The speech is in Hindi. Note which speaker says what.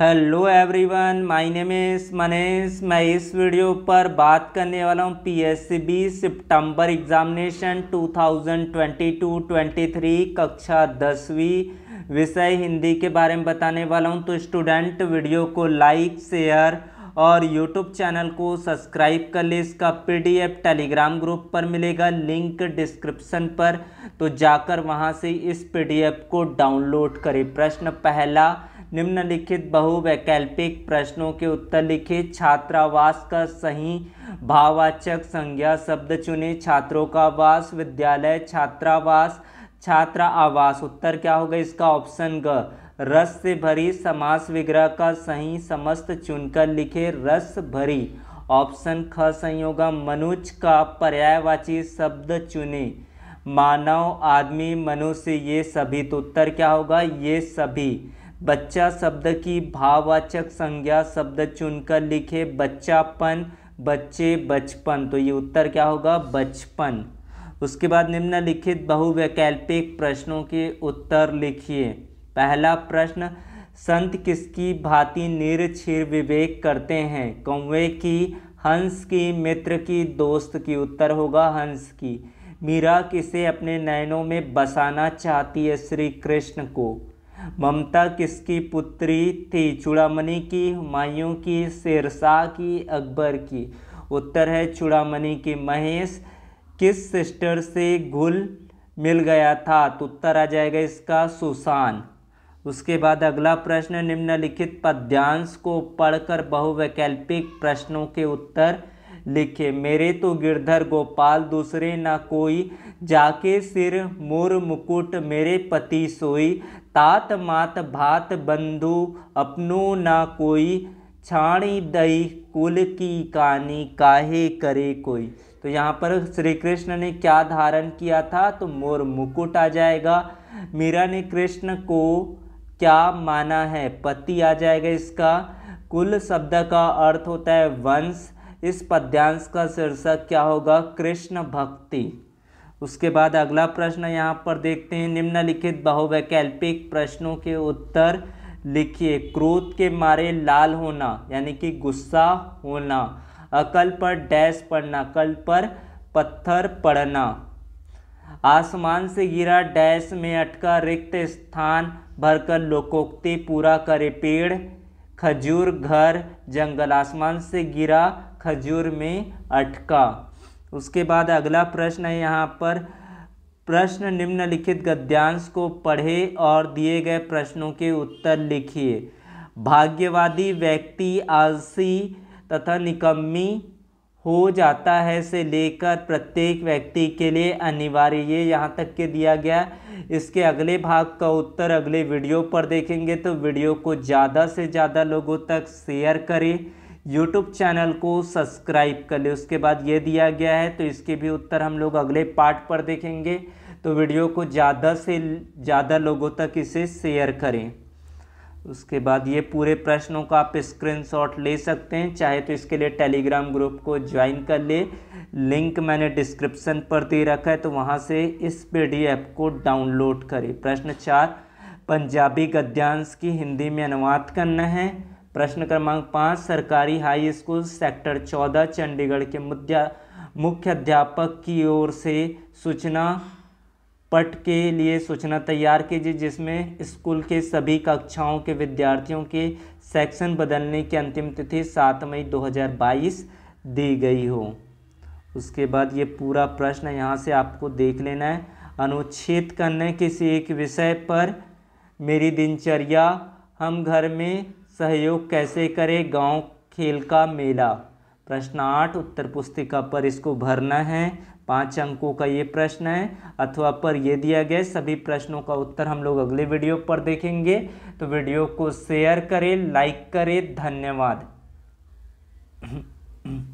Speaker 1: हेलो एवरीवन माय नेम इस मनीष मैं इस वीडियो पर बात करने वाला हूँ पीएससीबी सितंबर एग्जामिनेशन 2022-23 कक्षा दसवीं विषय हिंदी के बारे में बताने वाला हूँ तो स्टूडेंट वीडियो को लाइक शेयर और यूट्यूब चैनल को सब्सक्राइब कर ले इसका पीडीएफ टेलीग्राम ग्रुप पर मिलेगा लिंक डिस्क्रिप्शन पर तो जाकर वहाँ से इस पीडीएफ को डाउनलोड करें प्रश्न पहला निम्नलिखित बहुवैकल्पिक प्रश्नों के उत्तर लिखे छात्रावास का सही भाववाचक संज्ञा शब्द चुने छात्रों का वास विद्यालय छात्रावास छात्र आवास उत्तर क्या होगा इसका ऑप्शन ग रस से भरी समास विग्रह का सही समस्त चुनकर लिखे रस भरी ऑप्शन ख सही होगा मनुज का पर्यायवाची शब्द चुने मानव आदमी मनुष्य ये सभी तो उत्तर क्या होगा ये सभी बच्चा शब्द की भाववाचक संज्ञा शब्द चुनकर लिखे बच्चापन बच्चे बचपन तो ये उत्तर क्या होगा बचपन उसके बाद निम्नलिखित बहुवैकल्पिक प्रश्नों के उत्तर लिखिए पहला प्रश्न संत किसकी भांति निरक्षीर विवेक करते हैं कौवे की हंस की मित्र की दोस्त की उत्तर होगा हंस की मीरा किसे अपने नयनों में बसाना चाहती है श्री कृष्ण को ममता किसकी पुत्री थी चूड़ामणि की हुमायूं की शेरशाह की अकबर की उत्तर है चूड़ामणि की महेश किस सिस्टर से गुल मिल गया था तो उत्तर आ जाएगा इसका सुशान उसके बाद अगला प्रश्न निम्नलिखित पद्यांश को पढ़कर बहुवैकल्पिक प्रश्नों के उत्तर लिखे मेरे तो गिरधर गोपाल दूसरे ना कोई जाके सिर मोर मुकुट मेरे पति सोई तात मात भात बंधु अपनो ना कोई छाणी दई कुल की कहानी काहे करे कोई तो यहाँ पर श्री कृष्ण ने क्या धारण किया था तो मोर मुकुट आ जाएगा मीरा ने कृष्ण को क्या माना है पति आ जाएगा इसका कुल शब्द का अर्थ होता है वंश इस पद्यांश का शीर्षक क्या होगा कृष्ण भक्ति उसके बाद अगला प्रश्न यहाँ पर देखते हैं निम्नलिखित बहुवैकल्पिक प्रश्नों के उत्तर लिखिए क्रोध के मारे लाल होना यानी कि गुस्सा होना अकल पर डैश पड़ना कल पर पत्थर पड़ना आसमान से गिरा डैश में अटका रिक्त स्थान भरकर लोकोक्ति पूरा करे पेड़ खजूर घर जंगल आसमान से गिरा खजूर में अटका उसके बाद अगला प्रश्न है यहाँ पर प्रश्न निम्नलिखित गद्यांश को पढ़े और दिए गए प्रश्नों के उत्तर लिखिए भाग्यवादी व्यक्ति आलसी तथा निकम्मी हो जाता है से लेकर प्रत्येक व्यक्ति के लिए अनिवार्य ये यहाँ तक के दिया गया है इसके अगले भाग का उत्तर अगले वीडियो पर देखेंगे तो वीडियो को ज़्यादा से ज़्यादा लोगों तक शेयर करें यूट्यूब चैनल को सब्सक्राइब कर लें उसके बाद ये दिया गया है तो इसके भी उत्तर हम लोग अगले पार्ट पर देखेंगे तो वीडियो को ज़्यादा से ज़्यादा लोगों तक इसे शेयर करें उसके बाद ये पूरे प्रश्नों का आप स्क्रीनशॉट ले सकते हैं चाहे तो इसके लिए टेलीग्राम ग्रुप को ज्वाइन कर ले लिंक मैंने डिस्क्रिप्शन पर दे रखा है तो वहाँ से इस पीडीएफ को डाउनलोड करें प्रश्न चार पंजाबी गद्यांश की हिंदी में अनुवाद करना है प्रश्न क्रमांक पाँच सरकारी हाई स्कूल सेक्टर चौदह चंडीगढ़ के मुद्या मुख्य अध्यापक की ओर से सूचना पट के लिए सूचना तैयार कीजिए जिसमें स्कूल के सभी कक्षाओं के विद्यार्थियों के सेक्शन बदलने की अंतिम तिथि सात मई 2022 दी गई हो उसके बाद ये पूरा प्रश्न यहाँ से आपको देख लेना है अनुच्छेद करने किसी एक विषय पर मेरी दिनचर्या हम घर में सहयोग कैसे करें गांव खेल का मेला प्रश्न आठ उत्तर पुस्तिका पर इसको भरना है पाँच अंकों का ये प्रश्न है अथवा पर ये दिया गया सभी प्रश्नों का उत्तर हम लोग अगले वीडियो पर देखेंगे तो वीडियो को शेयर करें लाइक करें धन्यवाद